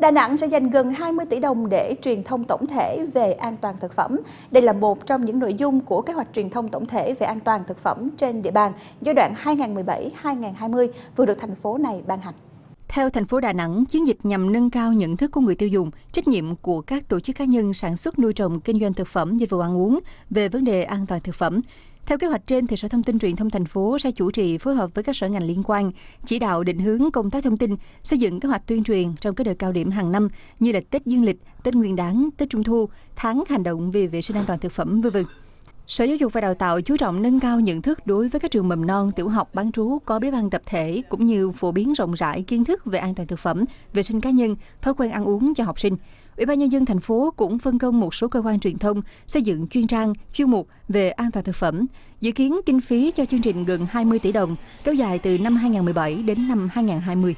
Đà Nẵng sẽ dành gần 20 tỷ đồng để truyền thông tổng thể về an toàn thực phẩm. Đây là một trong những nội dung của kế hoạch truyền thông tổng thể về an toàn thực phẩm trên địa bàn giai đoạn 2017-2020 vừa được thành phố này ban hành. Theo thành phố Đà Nẵng, chiến dịch nhằm nâng cao nhận thức của người tiêu dùng, trách nhiệm của các tổ chức cá nhân sản xuất nuôi trồng kinh doanh thực phẩm, dịch vụ ăn uống về vấn đề an toàn thực phẩm. Theo kế hoạch trên, thì Sở Thông tin Truyền thông thành phố sẽ chủ trì phối hợp với các sở ngành liên quan, chỉ đạo định hướng công tác thông tin, xây dựng kế hoạch tuyên truyền trong các đợt cao điểm hàng năm như là Tết Dương lịch, Tết Nguyên đán, Tết Trung thu, tháng hành động về vệ sinh an toàn thực phẩm v.v. Sở Giáo dục và Đào tạo chú trọng nâng cao nhận thức đối với các trường mầm non, tiểu học bán trú có bếp ăn tập thể cũng như phổ biến rộng rãi kiến thức về an toàn thực phẩm, vệ sinh cá nhân, thói quen ăn uống cho học sinh. Ủy ban nhân dân thành phố cũng phân công một số cơ quan truyền thông xây dựng chuyên trang, chuyên mục về an toàn thực phẩm. Dự kiến kinh phí cho chương trình gần 20 tỷ đồng, kéo dài từ năm 2017 đến năm 2020.